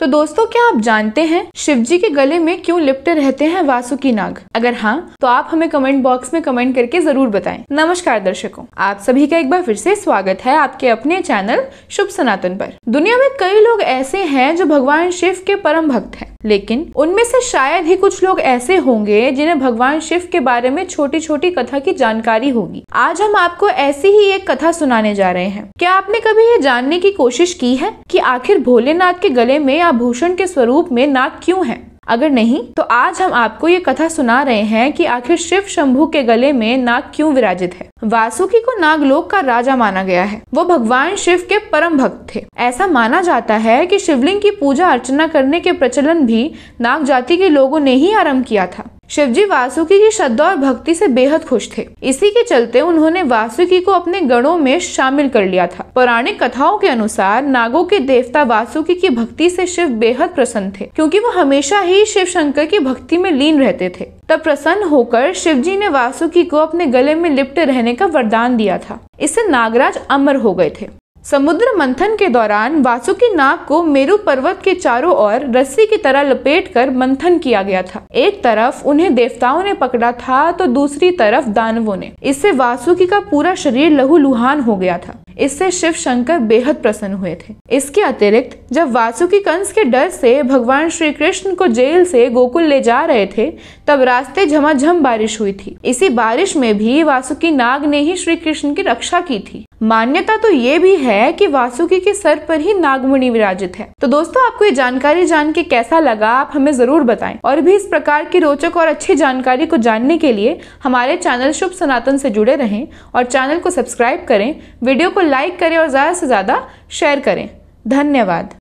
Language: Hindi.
तो दोस्तों क्या आप जानते हैं शिवजी के गले में क्यों लिपटे रहते हैं वासुकी नाग अगर हाँ तो आप हमें कमेंट बॉक्स में कमेंट करके जरूर बताएं नमस्कार दर्शकों आप सभी का एक बार फिर से स्वागत है आपके अपने चैनल शुभ सनातन पर दुनिया में कई लोग ऐसे हैं जो भगवान शिव के परम भक्त हैं लेकिन उनमें से शायद ही कुछ लोग ऐसे होंगे जिन्हें भगवान शिव के बारे में छोटी छोटी कथा की जानकारी होगी आज हम आपको ऐसी ही एक कथा सुनाने जा रहे हैं क्या आपने कभी ये जानने की कोशिश की है कि आखिर भोलेनाथ के गले में आभूषण के स्वरूप में नाक क्यों है अगर नहीं तो आज हम आपको ये कथा सुना रहे हैं कि आखिर शिव शंभू के गले में नाग क्यों विराजित है वासुकी को नागलोक का राजा माना गया है वो भगवान शिव के परम भक्त थे ऐसा माना जाता है कि शिवलिंग की पूजा अर्चना करने के प्रचलन भी नाग जाति के लोगों ने ही आरंभ किया था शिवजी वासुकी की श्रद्धा और भक्ति से बेहद खुश थे इसी के चलते उन्होंने वासुकी को अपने गणों में शामिल कर लिया था पौराणिक कथाओं के अनुसार नागों के देवता वासुकी की भक्ति से शिव बेहद प्रसन्न थे क्योंकि वो हमेशा ही शिव शंकर की भक्ति में लीन रहते थे तब प्रसन्न होकर शिवजी ने वासुकी को अपने गले में लिपटे रहने का वरदान दिया था इससे नागराज अमर हो गए थे समुद्र मंथन के दौरान वासुकी नाग को मेरु पर्वत के चारों ओर रस्सी की तरह लपेटकर मंथन किया गया था एक तरफ उन्हें देवताओं ने पकड़ा था तो दूसरी तरफ दानवों ने इससे वासुकी का पूरा शरीर लहूलुहान हो गया था इससे शिव शंकर बेहद प्रसन्न हुए थे इसके अतिरिक्त जब वासुकी कंस के डर से भगवान श्री कृष्ण को जेल से गोकुल ले जा रहे थे तब रास्ते झमाझम बारिश हुई थी इसी बारिश में भी वासुकी नाग ने ही श्री कृष्ण की रक्षा की थी मान्यता तो ये भी है कि वासुकी के सर पर ही नागमणि विराजित है तो दोस्तों आपको ये जानकारी जान के कैसा लगा आप हमें जरूर बताएं और भी इस प्रकार की रोचक और अच्छी जानकारी को जानने के लिए हमारे चैनल शुभ सनातन से जुड़े रहें और चैनल को सब्सक्राइब करें वीडियो को लाइक करें और ज़्यादा से ज़्यादा शेयर करें धन्यवाद